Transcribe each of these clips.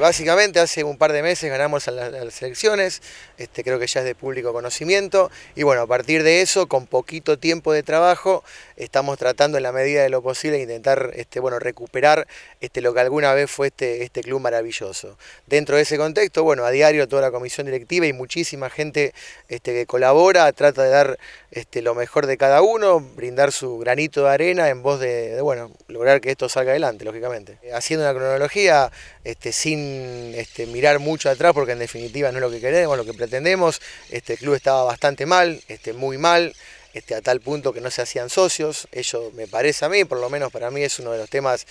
básicamente hace un par de meses ganamos las, elecciones, este, creo que ya es de público conocimiento, y bueno, a partir de eso, con poquito tiempo de trabajo, estamos tratando en la medida de lo posible de intentar este, bueno, recuperar este, lo que alguna vez fue este, este, club maravilloso. Dentro de ese contexto, bueno, a diario toda la comisión directiva y muchísima gente este, que colabora, trata de dar este, lo mejor de cada uno, brindar su granito de arena en voz de, de bueno, lograr que esto salga adelante, lógicamente. Haciendo una cronología, este, sin este, mirar mucho atrás, porque en definitiva no es lo que queremos, lo que pretendemos. Este, club estaba bastante mal, este, muy mal, este, a tal punto que no se hacían socios. eso me parece a mí, por lo menos para mí es uno de los temas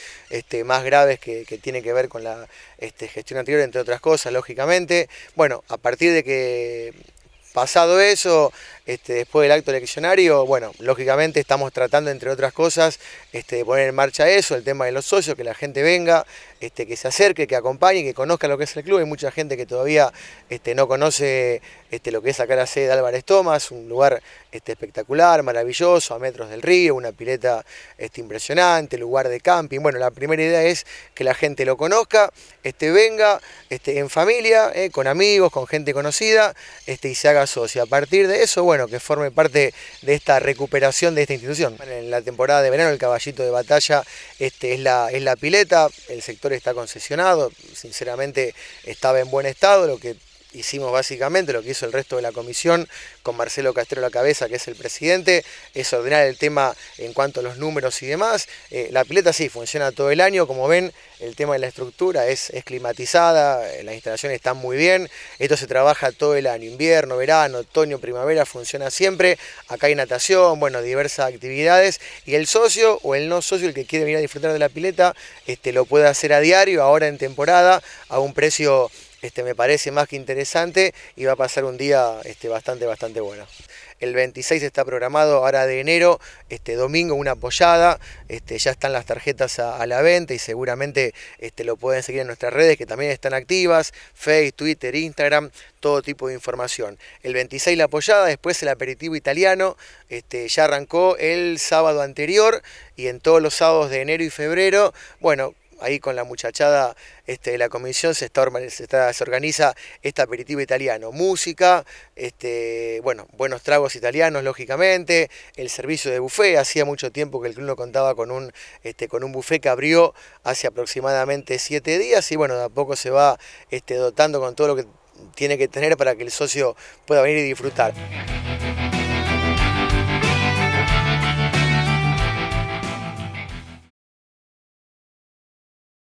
más graves que, tiene que ver con la gestión anterior, entre otras cosas, lógicamente. Bueno, a partir de que Pasado eso, este, después del acto eleccionario, bueno, lógicamente estamos tratando, entre otras cosas, este, de poner en marcha eso, el tema de los socios, que la gente venga, este, que se acerque, que acompañe, que conozca lo que es el club. Hay mucha gente que todavía este, no conoce este, lo que es acá la sede de Álvarez Tomás, un lugar este, espectacular, maravilloso, a metros del río, una pileta este, impresionante, lugar de camping. Bueno, la primera idea es que la gente lo conozca, este, venga este, en familia, eh, con amigos, con gente conocida, este, y se haga y A partir de eso, bueno, que forme parte de esta recuperación de esta institución. En la temporada de verano el caballito de batalla este, es, la, es la pileta, el sector está concesionado, sinceramente estaba en buen estado, lo que hicimos básicamente lo que hizo el resto de la comisión, con Marcelo Castro a la cabeza, que es el presidente, es ordenar el tema en cuanto a los números y demás. Eh, la pileta sí, funciona todo el año, como ven, el tema de la estructura es, climatizada, eh, las instalaciones están muy bien, esto se trabaja todo el año, invierno, verano, otoño, primavera, funciona siempre, acá hay natación, bueno, diversas actividades, y el socio o el no socio, el que quiere venir a disfrutar de la pileta, este, lo puede hacer a diario, ahora en temporada, a un precio este, me parece más que interesante y va a pasar un día este, bastante, bastante bueno. El 26 está programado ahora de enero, este domingo una apoyada, este, ya están las tarjetas a, la venta y seguramente este, lo pueden seguir en nuestras redes que también están activas, Facebook, Twitter, Instagram, todo tipo de información. El 26 la apoyada, después el aperitivo italiano, este, ya arrancó el sábado anterior y en todos los sábados de enero y febrero, bueno, ahí con la muchachada este, de la comisión se, está, organiza este aperitivo italiano. Música, este, bueno, buenos tragos italianos, lógicamente, el servicio de buffet. Hacía mucho tiempo que el club no contaba con un, este, con un buffet que abrió hace aproximadamente siete días y bueno, de a poco se va este, dotando con todo lo que tiene que tener para que el socio pueda venir y disfrutar.